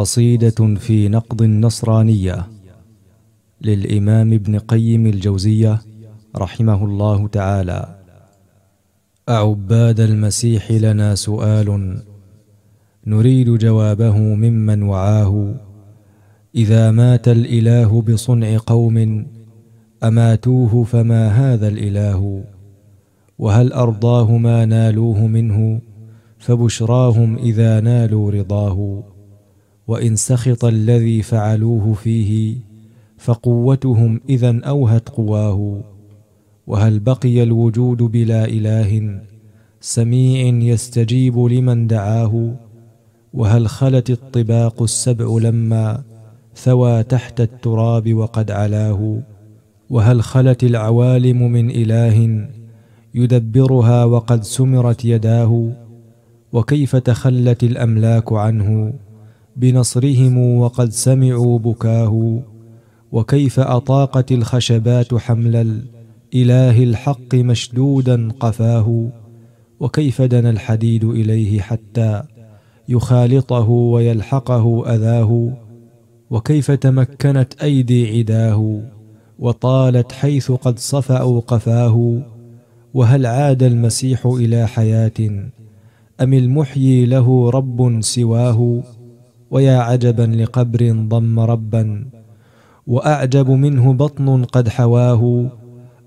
قصيدة في نقد النصرانية للإمام ابن قيم الجوزية رحمه الله تعالى أعباد المسيح لنا سؤال نريد جوابه ممن وعاه إذا مات الإله بصنع قوم أماتوه فما هذا الإله وهل أرضاه ما نالوه منه فبشراهم إذا نالوا رضاه وان سخط الذي فعلوه فيه فقوتهم اذا اوهت قواه وهل بقي الوجود بلا اله سميع يستجيب لمن دعاه وهل خلت الطباق السبع لما ثوى تحت التراب وقد علاه وهل خلت العوالم من اله يدبرها وقد سمرت يداه وكيف تخلت الاملاك عنه بنصرهم وقد سمعوا بكاه وكيف أطاقت الخشبات حمل الإله الحق مشدودا قفاه وكيف دنا الحديد إليه حتى يخالطه ويلحقه أذاه وكيف تمكنت أيدي عداه وطالت حيث قد صفأوا قفاه وهل عاد المسيح إلى حياة أم المحيي له رب سواه ويا عجبا لقبر ضم ربا واعجب منه بطن قد حواه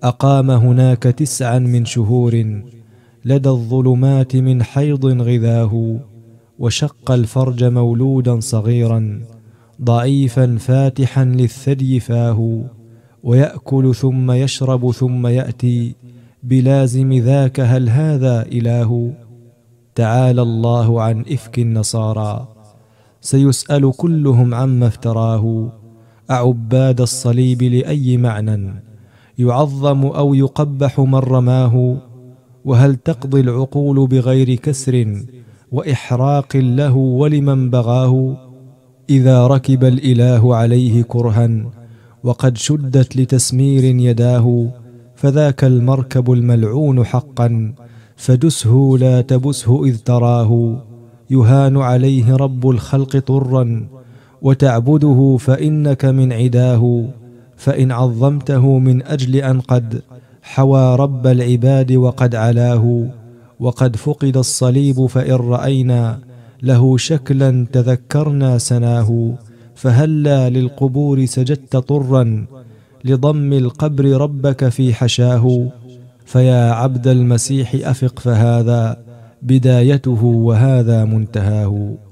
اقام هناك تسعا من شهور لدى الظلمات من حيض غذاه وشق الفرج مولودا صغيرا ضعيفا فاتحا للثدي فاه وياكل ثم يشرب ثم ياتي بلازم ذاك هل هذا اله تعالى الله عن افك النصارى سيسأل كلهم عما افتراه أعباد الصليب لأي معنى يعظم أو يقبح من رماه وهل تقضي العقول بغير كسر وإحراق له ولمن بغاه إذا ركب الإله عليه كرها وقد شدت لتسمير يداه فذاك المركب الملعون حقا فدسه لا تبسه إذ تراه يهان عليه رب الخلق طرا وتعبده فانك من عداه فان عظمته من اجل ان قد حوى رب العباد وقد علاه وقد فقد الصليب فان راينا له شكلا تذكرنا سناه فهلا للقبور سجدت طرا لضم القبر ربك في حشاه فيا عبد المسيح افق فهذا بدايته وهذا منتهاه